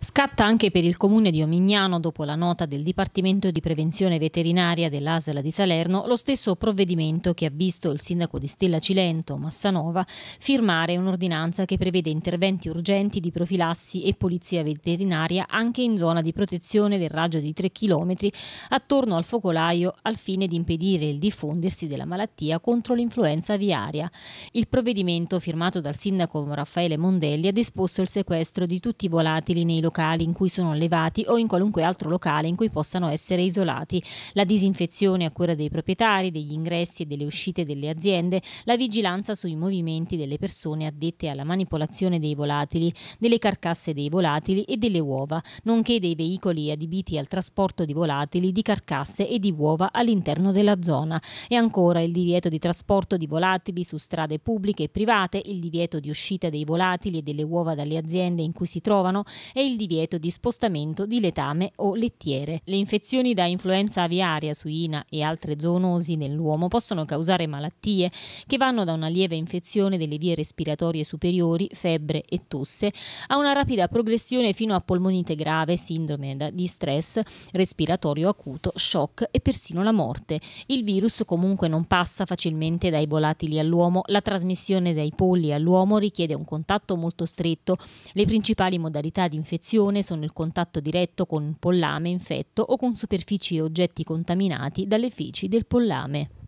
Scatta anche per il comune di Omignano, dopo la nota del Dipartimento di Prevenzione Veterinaria dell'Asla di Salerno, lo stesso provvedimento che ha visto il sindaco di Stella Cilento, Massanova, firmare un'ordinanza che prevede interventi urgenti di profilassi e polizia veterinaria anche in zona di protezione del raggio di 3 km attorno al focolaio al fine di impedire il diffondersi della malattia contro l'influenza aviaria. Il provvedimento firmato dal sindaco Raffaele Mondelli ha disposto il sequestro di tutti i volatili nei locali locali in cui sono allevati o in qualunque altro locale in cui possano essere isolati, la disinfezione a cura dei proprietari, degli ingressi e delle uscite delle aziende, la vigilanza sui movimenti delle persone addette alla manipolazione dei volatili, delle carcasse dei volatili e delle uova, nonché dei veicoli adibiti al trasporto di volatili, di carcasse e di uova all'interno della zona. E ancora il divieto di trasporto di volatili su strade pubbliche e private, il divieto di uscita dei volatili e delle uova dalle aziende in cui si trovano e il divieto di spostamento di letame o lettiere. Le infezioni da influenza aviaria, suina e altre zoonosi nell'uomo possono causare malattie che vanno da una lieve infezione delle vie respiratorie superiori, febbre e tosse, a una rapida progressione fino a polmonite grave, sindrome di stress respiratorio acuto, shock e persino la morte. Il virus comunque non passa facilmente dai volatili all'uomo, la trasmissione dai polli all'uomo richiede un contatto molto stretto. Le principali modalità di infezione infezione sono il contatto diretto con pollame infetto o con superfici e oggetti contaminati dalle feci del pollame.